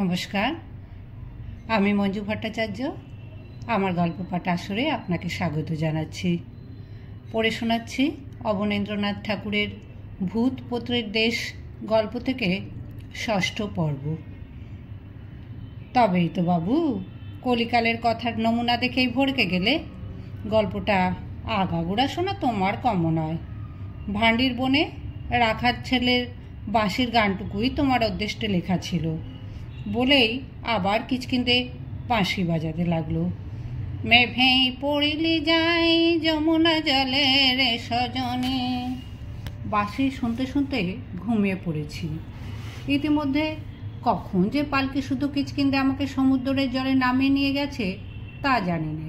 নমস্কার আমি মঞ্জু ভট্টাচার্য আমার গল্প পাঠ আসরে আপনাকে স্বাগত জানাচ্ছি পড়ে শোনাচ্ছি অবনেন্দ্রনাথ ঠাকুরের ভূতপত্রের দেশ গল্প থেকে ষষ্ঠ পর্ব তবেই তো বাবু কলিকালের কথার নমুনা দেখেই ভড়কে গেলে গল্পটা আগাগোড়া শোনা তোমার কম নয় ভাণ্ডির বনে রাখার ছেলের বাঁশির গানটুকুই তোমার উদ্দেশ্যে লেখা ছিল বলেই আবার কিচকিন্দে বাঁশি বাজাতে লাগলো মেভেই পড়িলি যাই যমুনা জলে রে সজনে বাঁশি শুনতে শুনতে ঘুমিয়ে পড়েছি ইতিমধ্যে কখন যে পালকি শুধু কিচকিন্দে আমাকে সমুদ্রের জলে নামিয়ে নিয়ে গেছে তা জানি না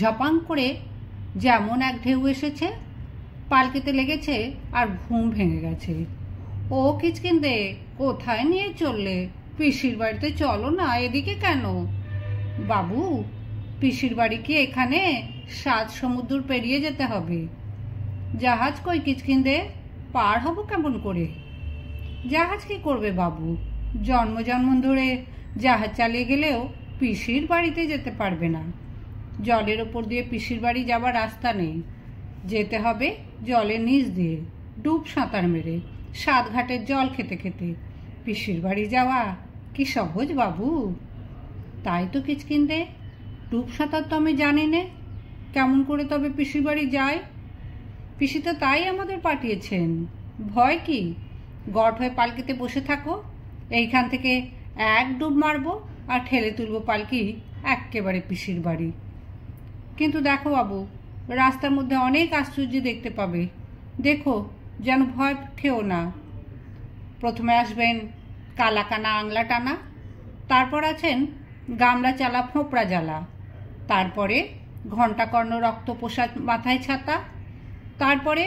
ঝপাং করে যেমন এক ঢেউ এসেছে পালকিতে লেগেছে আর ঘুম ভেঙে গেছে ও কিচকিন্দে কোথায় নিয়ে চললে পিসির বাড়িতে চলো না এদিকে কেন বাবু পিসির বাড়ি কি এখানে সাত সমুদ্র পেরিয়ে যেতে হবে জাহাজ কই কিচকিন্দে পার হব কেমন করে জাহাজ কি করবে বাবু জন্ম জন্ম ধরে জাহাজ চালিয়ে গেলেও পিসির বাড়িতে যেতে পারবে না জলের ওপর দিয়ে পিসির বাড়ি যাবার রাস্তা নেই যেতে হবে জলের নিচ দিয়ে ডুব সাঁতার মেরে সাত ঘাটের জল খেতে খেতে পিসির বাড়ি যাওয়া কি সহজ বাবু তাই তো কিচকিন্দে ডুব সাঁতার তো আমি জানি নে কেমন করে তবে পিসির বাড়ি যায় পিসি তো তাই আমাদের পাঠিয়েছেন ভয় কি গড় হয়ে পালকিতে বসে থাকো এইখান থেকে এক ডুব মারবো আর ঠেলে তুলবো পালকি একেবারে পিসির বাড়ি কিন্তু দেখো বাবু রাস্তার মধ্যে অনেক আশ্চর্য দেখতে পাবে দেখো যেন ভয় খেও না প্রথমে আসবেন কালাকানা আংলা টানা তারপর আছেন গামলা চালা ফোঁপড়া জ্বালা তারপরে ঘণ্টাকর্ণ রক্ত পোষা মাথায় ছাতা তারপরে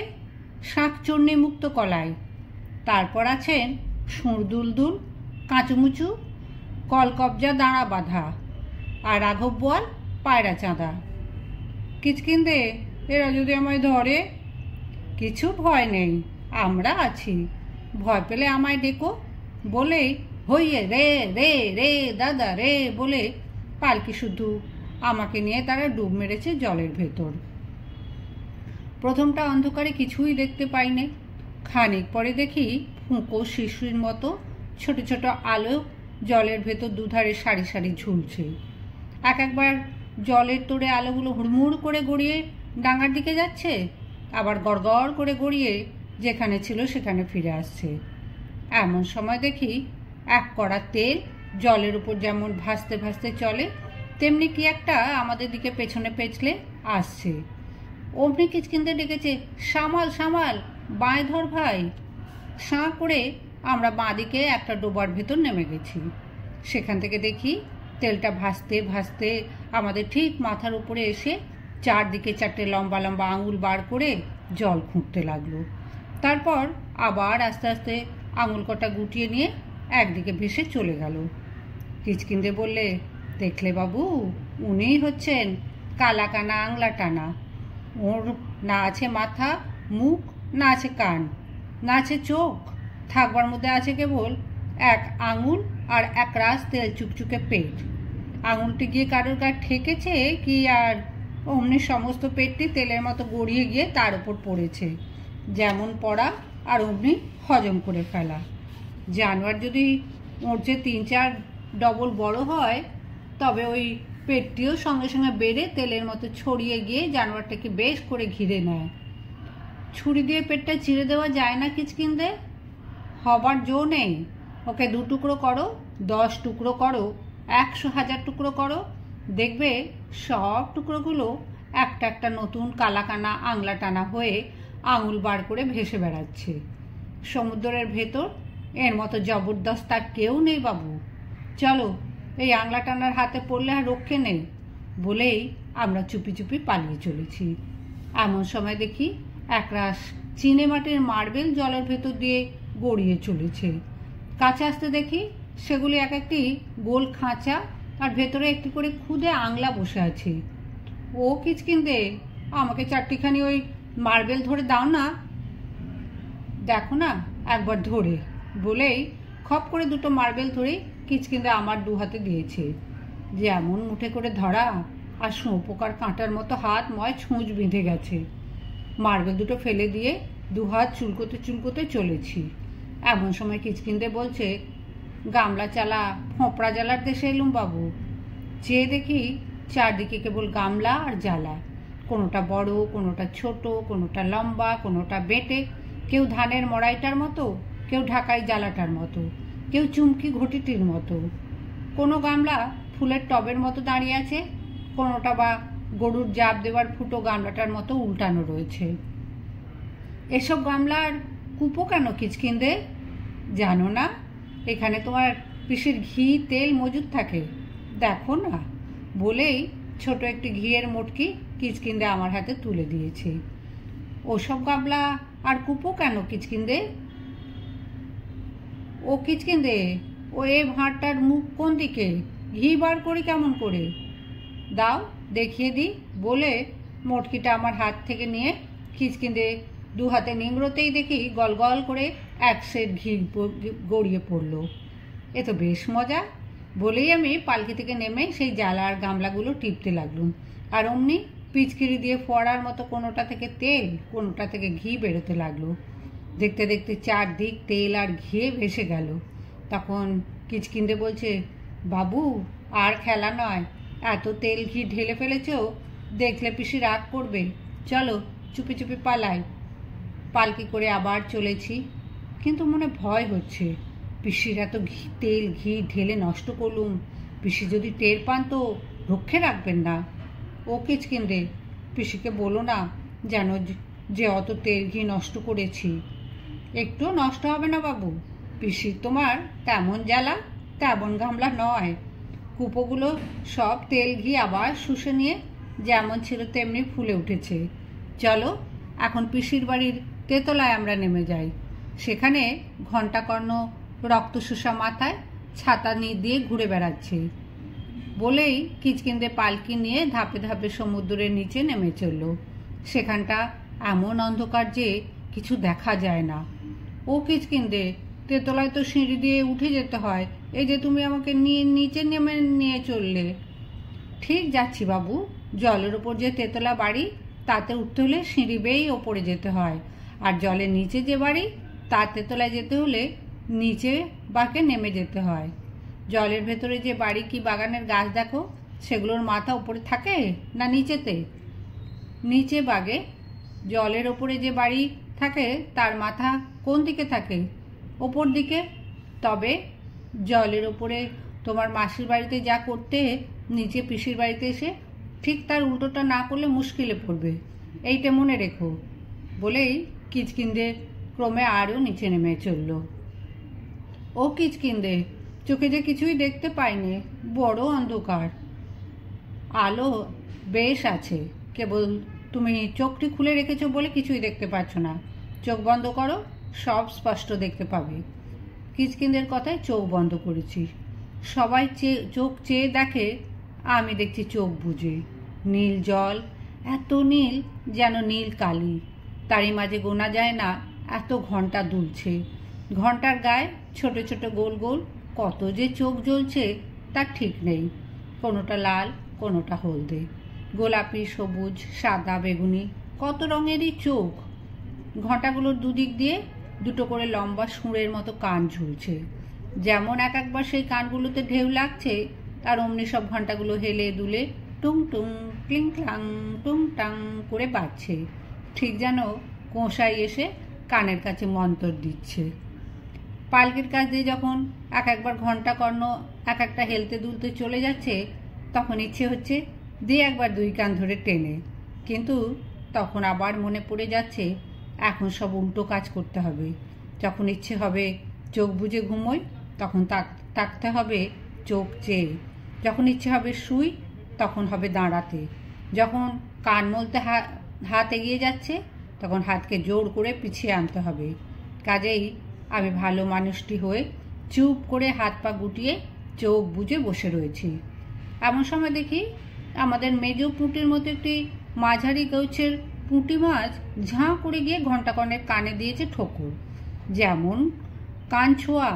শাঁখচূর্ণে মুক্ত কলাই তারপর আছেন সুর দুল কাঁচুমুচু কলকবজা দাঁড়া বাঁধা আর রাঘব বল পায়রা চাঁদা কিচকিন্দে এরা যদি আমায় ধরে কিছু ভয় নেই আমরা আছি ভয় পেলে আমায় ডেকো বলে হইয়ে রে রে রে দাদা রে বলে পালকি শুধু আমাকে নিয়ে তারা ডুব মেরেছে জলের ভেতর প্রথমটা অন্ধকারে কিছুই দেখতে পাইনি খানিক পরে দেখি ফুঁকো শিশুর মতো ছোট ছোট আলো জলের ভেতর দুধারে সারি সারি ঝুলছে এক একবার জলের তোড়ে আলোগুলো হুড়মুড় করে গড়িয়ে ডাঙার দিকে যাচ্ছে আবার গড়গড় করে গড়িয়ে যেখানে ছিল সেখানে ফিরে আসছে এমন সময় দেখি এক কড়া তেল জলের উপর যেমন ভাসতে ভাসতে চলে তেমনি কি একটা আমাদের দিকে পেছনে পেছলে আসছে অমনি কিনতে ডেকেছে সামাল সামাল বাঁয় ধর ভাই সাঁ করে আমরা বাঁ দিকে একটা ডোবার ভেতর নেমে গেছি সেখান থেকে দেখি তেলটা ভাসতে ভাসতে আমাদের ঠিক মাথার উপরে এসে চারদিকে চারটে লম্বা লম্বা আঙুল বার করে জল খুঁটতে লাগলো তারপর আবার আস্তে আস্তে আঙুল কটা গুটিয়ে নিয়ে একদিকে ভেসে চলে গেল কিচকিন্দে বললে দেখলে বাবু উনিই হচ্ছেন কালা কানা আংলা টানা ওর না আছে মাথা মুখ না আছে কান না আছে চোখ থাকবার মধ্যে আছে কেবল এক আঙুল আর এক রাস তেল চুকচুকে পেট আঙুলটি গিয়ে কারোর গায়ে ঠেকেছে কি আর অমনি সমস্ত পেটটি তেলের মতো গড়িয়ে গিয়ে তার উপর পড়েছে যেমন পড়া আর অমনি হজম করে ফেলা জানোয়ার যদি ওর যে তিন চার ডবল বড় হয় তবে ওই পেটটিও সঙ্গে সঙ্গে বেড়ে তেলের মতো ছড়িয়ে গিয়ে জানোয়ারটাকে বেশ করে ঘিরে নেয় ছুরি দিয়ে পেটটা চিড়ে দেওয়া যায় না কিচকিনদের হবার জো নেই ওকে দু টুকরো করো দশ টুকরো করো একশো হাজার টুকরো করো দেখবে সব টুকরোগুলো একটা একটা নতুন কালাকানা আংলা টানা হয়ে আঙুল বার করে ভেসে বেড়াচ্ছে সমুদ্রের ভেতর এর মতো জবরদস্ত আর কেউ নেই বাবু চলো এই আংলা টানার হাতে পড়লে আর রক্ষে নেই বলেই আমরা চুপি চুপি পালিয়ে চলেছি এমন সময় দেখি একরাশ চিনে মাটির মার্বেল জলের ভেতর দিয়ে গড়িয়ে চলেছে কাছে আসতে দেখি সেগুলি এক একটি গোল খাঁচা আর ভেতরে একটি করে ক্ষুদে আংলা বসে আছে ও কিচকিন্দে আমাকে চারটিখানি ওই মার্বেল ধরে দাও না দেখো না একবার ধরে বলেই খপ করে দুটো মার্বেল ধরে কিচকিন্দা আমার দু হাতে দিয়েছে যে এমন মুঠে করে ধরা আর শোঁপোকার কাঁটার মতো হাত ময় ছুঁচ বেঁধে গেছে মার্বেল দুটো ফেলে দিয়ে দু হাত চুলকোতে চুলকোতে চলেছি এমন সময় কিচকিন্দে বলছে গামলা চালা ফোঁপড়া জ্বালার দেশে এলুম বাবু চেয়ে দেখি চারদিকে কেবল গামলা আর জ্বালা কোনোটা বড় কোনোটা ছোট কোনোটা লম্বা কোনোটা বেঁটে কেউ ধানের মড়াইটার মতো কেউ ঢাকাই জ্বালাটার মতো কেউ চুমকি ঘটিটির মতো কোনো গামলা ফুলের টবের মতো দাঁড়িয়ে আছে কোনোটা বা গরুর জাপ দেওয়ার ফুটো গামলাটার মতো উল্টানো রয়েছে এসব গামলার কুপো কেন কিচকিন্দে জানো না এখানে তোমার পিসির ঘি তেল মজুদ থাকে দেখো না বলেই ছোট একটি ঘিয়ের মটকি কিচকিন্দে আমার হাতে তুলে দিয়েছে ওসব গাবলা আর কুপো কেন কিচকিন্দে ও কিচকিন্দে ও এ ভাঁড়টার মুখ কোন দিকে ঘি বার করি কেমন করে দাও দেখিয়ে দিই বলে মটকিটা আমার হাত থেকে নিয়ে খিচকিন্দে দু হাতে নিংড়তেই দেখি গল গল করে এক সেট ঘি গড়িয়ে পড়ল এ তো বেশ মজা বলেই আমি পালকি থেকে নেমে সেই জ্বালার গামলাগুলো টিপতে লাগলুম আর অমনি পিচকিরি দিয়ে ফোয়ারার মতো কোনোটা থেকে তেল কোনোটা থেকে ঘি বেরোতে লাগলো দেখতে দেখতে চারদিক তেল আর ঘিয়ে ভেসে গেল তখন কিচকিন্দে বলছে বাবু আর খেলা নয় এত তেল ঘি ঢেলে ফেলেছ দেখলে পিসি রাগ করবে চলো চুপি চুপি পালাই পালকি করে আবার চলেছি কিন্তু মনে ভয় হচ্ছে পিসির এত ঘি তেল ঘি ঢেলে নষ্ট করলুম পিসি যদি টের পান তো রক্ষে রাখবেন না ও কিচকিন রে পিসিকে বলো না যেন যে অত তেল ঘি নষ্ট করেছি একটু নষ্ট হবে না বাবু পিসি তোমার তেমন জ্বালা তেমন গামলা নয় কুপোগুলো সব তেল ঘি আবার শুষে নিয়ে যেমন ছিল তেমনি ফুলে উঠেছে চলো এখন পিসির বাড়ির তেতলায় আমরা নেমে যাই সেখানে ঘণ্টাকর্ণ শুষা মাথায় ছাতা নিয়ে দিয়ে ঘুরে বেড়াচ্ছে বলেই কিচকিন্দে পালকি নিয়ে ধাপে ধাপে সমুদ্রের নিচে নেমে চলল সেখানটা এমন অন্ধকার যে কিছু দেখা যায় না ও কিচকিন্দে তেতলায় তো সিঁড়ি দিয়ে উঠে যেতে হয় এই যে তুমি আমাকে নিয়ে নিচে নেমে নিয়ে চললে ঠিক যাচ্ছি বাবু জলের ওপর যে তেতলা বাড়ি তাতে উঠতে হলে সিঁড়ি বেয়েই ওপরে যেতে হয় আর জলের নিচে যে বাড়ি তার তেতলায় যেতে হলে নিচে বাকে নেমে যেতে হয় জলের ভেতরে যে বাড়ি কি বাগানের গাছ দেখো সেগুলোর মাথা উপরে থাকে না নিচেতে নিচে বাগে জলের ওপরে যে বাড়ি থাকে তার মাথা কোন দিকে থাকে ওপর দিকে তবে জলের ওপরে তোমার মাসির বাড়িতে যা করতে নিচে পিসির বাড়িতে এসে ঠিক তার উল্টোটা না করলে মুশকিলে পড়বে এইটা মনে রেখো বলেই কিচকিন্দে ক্রমে আরও নিচে নেমে চলল ও কিচকিন্দে চোখে যে কিছুই দেখতে পাইনি বড় অন্ধকার আলো বেশ আছে কেবল তুমি চোখটি খুলে রেখেছো বলে কিছুই দেখতে পাচ্ছ না চোখ বন্ধ করো সব স্পষ্ট দেখতে পাবে কিচকিনদের কথায় চোখ বন্ধ করেছি সবাই চেয়ে চোখ চেয়ে দেখে আমি দেখছি চোখ বুঝে নীল জল এত নীল যেন নীল কালি তারই মাঝে গোনা যায় না এত ঘন্টা দুলছে ঘন্টার গায়ে ছোট ছোট গোল গোল কত যে চোখ জ্বলছে তার ঠিক নেই কোনোটা লাল কোনোটা হলদে গোলাপি সবুজ সাদা বেগুনি কত রঙেরই চোখ ঘটাগুলোর দুদিক দিয়ে দুটো করে লম্বা সুঁড়ের মতো কান ঝুলছে যেমন এক একবার সেই কানগুলোতে ঢেউ লাগছে তার অমনি সব ঘন্টাগুলো হেলে দুলে টুং টুং ক্লিং ক্লাং টুং টাং করে বাজছে ঠিক যেন কোঁসাই এসে কানের কাছে মন্তর দিচ্ছে পালকির কাজ দিয়ে যখন এক একবার ঘন্টা কর্ণ এক একটা হেলতে দুলতে চলে যাচ্ছে তখন ইচ্ছে হচ্ছে দিয়ে একবার দুই কান ধরে টেনে কিন্তু তখন আবার মনে পড়ে যাচ্ছে এখন সব উল্টো কাজ করতে হবে যখন ইচ্ছে হবে চোখ বুঝে ঘুমোই তখন তাক তাকতে হবে চোখ চেয়ে যখন ইচ্ছে হবে শুই তখন হবে দাঁড়াতে যখন কান মলতে হাত এগিয়ে যাচ্ছে তখন হাতকে জোর করে পিছিয়ে আনতে হবে কাজেই আমি ভালো মানুষটি হয়ে চুপ করে হাত পা গুটিয়ে চোখ বুঝে বসে রয়েছি এমন সময় দেখি আমাদের মেজ পুঁটির মতো একটি মাঝারি গৌছের পুঁটি মাছ ঝাঁ করে গিয়ে ঘণ্টাকর্ণের কানে দিয়েছে ঠকুর যেমন কান ছোঁয়া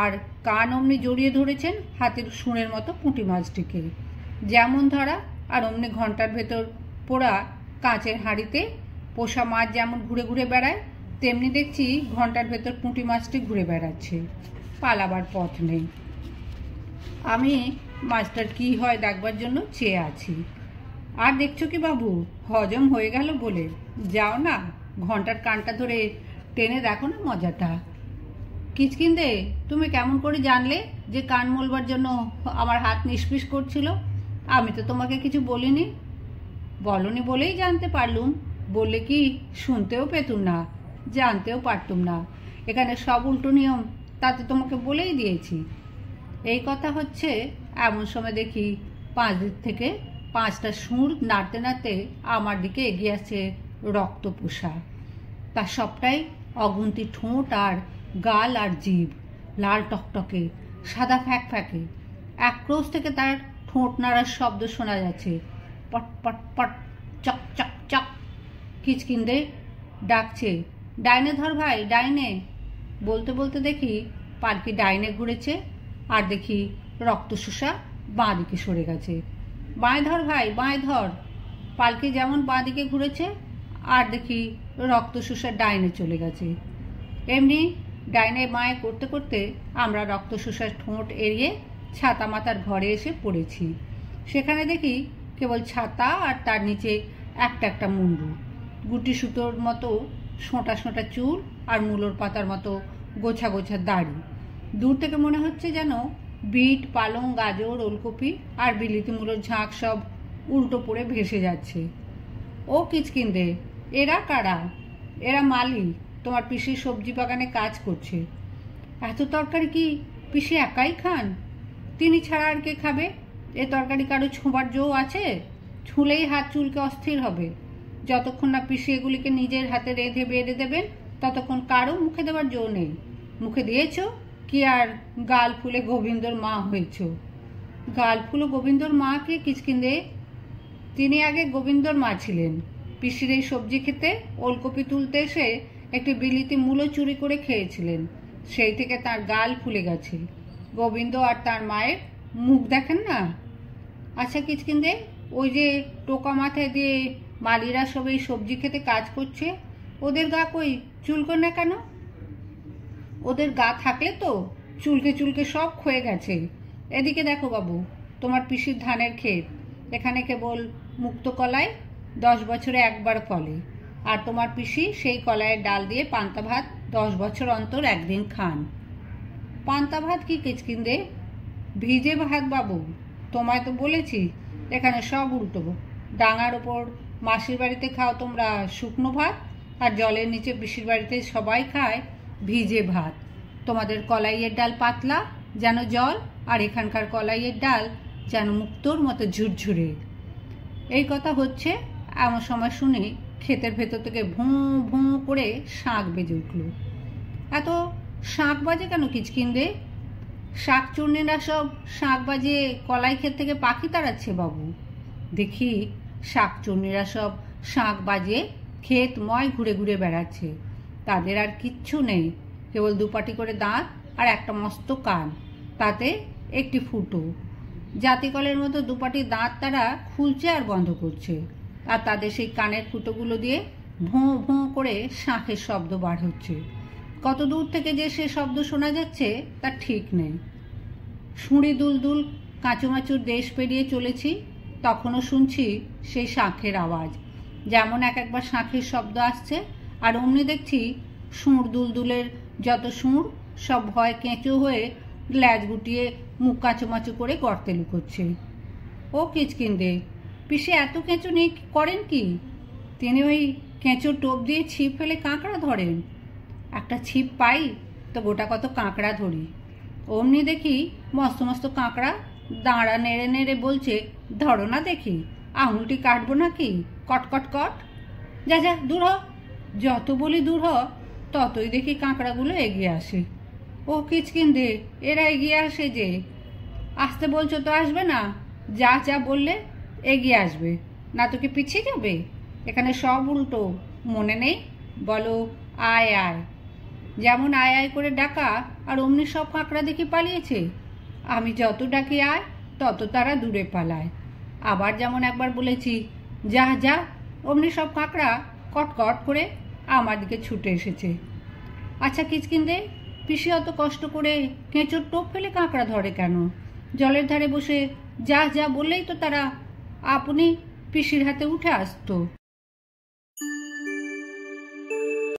আর কান অমনি জড়িয়ে ধরেছেন হাতের সুনের মতো পুঁটি মাছটিকে যেমন ধরা আর অমনি ঘন্টার ভেতর পোড়া কাঁচের হাঁড়িতে পোষা মাছ যেমন ঘুরে ঘুরে বেড়ায় তেমনি দেখছি ঘন্টার ভেতর পুঁটি মাছটি ঘুরে বেড়াচ্ছে পালাবার পথ নেই আমি মাছটার কি হয় ডাকবার জন্য চেয়ে আছি আর দেখছো কি বাবু হজম হয়ে গেল বলে যাও না ঘন্টার কানটা ধরে টেনে দেখো না মজাটা কিচকিন্দে তুমি কেমন করে জানলে যে কান মোলবার জন্য আমার হাত নিষ্পিস করছিল আমি তো তোমাকে কিছু বলিনি বলনি বলেই জানতে পারলুম বললে কি শুনতেও পেতুম না জানতেও পারতুম না এখানে সব উল্টো নিয়ম তা তো তোমাকে বলেই দিয়েছি এই কথা হচ্ছে এমন সময় দেখি পাঁচ দিক থেকে পাঁচটা সুর নাড়তে নাড়তে আমার দিকে এগিয়ে আসছে রক্ত পোষা তার সবটাই অগুন্তি ঠোঁট আর গাল আর জীব লাল টকটকে সাদা ফ্যাক ফ্যাকে এক থেকে তার ঠোঁট নাড়ার শব্দ শোনা যাচ্ছে পট পট পট চক চক চক কিচকিন্দে ডাকছে ডাইনে ধর ভাই ডাইনে বলতে বলতে দেখি পালকি ডাইনে ঘুরেছে আর দেখি রক্ত শুষা বাঁ দিকে সরে গেছে বাঁয় ধর ভাই বাঁয় ধর পালকি যেমন বাঁ দিকে ঘুরেছে আর দেখি রক্ত শুষা ডাইনে চলে গেছে এমনি ডাইনে বাঁয়ে করতে করতে আমরা রক্ত শুষার ঠোঁট এড়িয়ে ছাতা মাতার ঘরে এসে পড়েছি সেখানে দেখি কেবল ছাতা আর তার নিচে একটা একটা মুন্ডু গুটি সুতোর মতো সোঁটা সোঁটা চুল আর মূলোর পাতার মতো গোছা গোছা দাড়ি দূর থেকে মনে হচ্ছে যেন বিট পালং গাজর ওলকপি আর বিলিতি মূলোর ঝাঁক সব উল্টো পড়ে ভেসে যাচ্ছে ও কিচকিন্দে এরা কারা এরা মালি তোমার পিসি সবজি বাগানে কাজ করছে এত তরকারি কি পিসি একাই খান তিনি ছাড়া আর কে খাবে এ তরকারি কারো ছোঁবার জো আছে ছুঁলেই হাত চুলকে অস্থির হবে যতক্ষণ না পিষিয়েগুলিকে নিজের হাতে রেঁধে বেঁধে দেবেন ততক্ষণ কারো মুখে দেওয়ার জো নেই মুখে দিয়েছ কি আর গাল ফুলে গোবিন্দর মা হয়েছ গাল ফুলো গোবিন্দর মাকে কিচকিন্দে তিনি আগে গোবিন্দর মা ছিলেন পিসির এই সবজি খেতে ওলকপি তুলতে এসে একটি বিলিতি মূলো চুরি করে খেয়েছিলেন সেই থেকে তার গাল ফুলে গেছে গোবিন্দ আর তার মায়ের মুখ দেখেন না আচ্ছা কিচকিন্দে ওই যে টোকা মাথায় দিয়ে মালিরা সব এই সবজি খেতে কাজ করছে ওদের গা কই চুলকো না কেন ওদের গা থাকলে তো চুলকে চুলকে সব ক্ষয়ে গেছে এদিকে দেখো বাবু তোমার পিসির ধানের ক্ষেত এখানে কেবল মুক্ত কলায় দশ বছরে একবার ফলে আর তোমার পিসি সেই কলাইয়ের ডাল দিয়ে পান্তা ভাত দশ বছর অন্তর একদিন খান পান্তা ভাত কি দে ভিজে ভাত বাবু তোমায় তো বলেছি এখানে সব উল্টো ডাঙার ওপর মাসির বাড়িতে খাও তোমরা শুকনো ভাত আর জলের নিচে পিসির বাড়িতে সবাই খায় ভিজে ভাত তোমাদের কলাইয়ের ডাল পাতলা যেন জল আর এখানকার কলাইয়ের ডাল যেন মুক্তোর মতো ঝুরঝুরে এই কথা হচ্ছে এমন সময় শুনে ক্ষেতের ভেতর থেকে ভুঁ ভুঁ করে শাঁক বেজে উঠল এত শাঁখ বাজে কেন দে শাঁখ চূর্ণেরা সব শাঁখ বাজে কলাই ক্ষেত থেকে পাখি তাড়াচ্ছে বাবু দেখি শাকচুন্নিরা সব শাঁখ বাজিয়ে ময় ঘুরে ঘুরে বেড়াচ্ছে তাদের আর কিচ্ছু নেই কেবল দুপাটি করে দাঁত আর একটা মস্ত কান তাতে একটি ফুটো জাতিকলের মতো দুপাটি দাঁত তারা খুলছে আর বন্ধ করছে আর তাদের সেই কানের ফুটোগুলো দিয়ে ভোঁ ভোঁ করে শাঁখের শব্দ বার হচ্ছে কত দূর থেকে যে সে শব্দ শোনা যাচ্ছে তা ঠিক নেই সুঁড়ি দুল দুল কাঁচুমাচুর দেশ পেরিয়ে চলেছি তখনও শুনছি সেই শাঁখের আওয়াজ যেমন এক একবার শাঁখের শব্দ আসছে আর অমনি দেখছি সুঁড় দুলদুলের যত সুঁড় সব ভয় কেঁচো হয়ে ল্যাজ গুটিয়ে মুখ কাঁচুমাচু করে গর্তে লুকোচ্ছে ও কিচকিন্দে পিসে এত কেঁচো নেই করেন কি তিনি ওই কেঁচো টোপ দিয়ে ছিপ ফেলে কাঁকড়া ধরেন একটা ছিপ পাই তো গোটা কত কাঁকড়া ধরি অমনি দেখি মস্ত মস্ত কাঁকড়া দাঁড়া নেড়ে নেড়ে বলছে ধরো না দেখি আঙুলটি কাটবো নাকি কটকট কট যা যা দূর হ যত বলি দূর হ ততই দেখি কাঁকড়াগুলো এগিয়ে আসে ও কিচকিন দে এরা এগিয়ে আসে যে আসতে বলছো তো আসবে না যা যা বললে এগিয়ে আসবে না তো কি পিছিয়ে যাবে এখানে সব উল্টো মনে নেই বলো আয় আয় যেমন আয় আয় করে ডাকা আর অমনি সব কাঁকড়া দেখি পালিয়েছে আমি যত ডাকি আয় তত তারা দূরে পালায় আবার যেমন একবার বলেছি যা যা অমনি সব কাঁকড়া কটকট করে আমার দিকে ছুটে এসেছে আচ্ছা কিচকিন্দে পিসি অত কষ্ট করে কেঁচোর টোপ ফেলে কাঁকড়া ধরে কেন জলের ধারে বসে যা যা বললেই তো তারা আপনি পিসির হাতে উঠে আসতো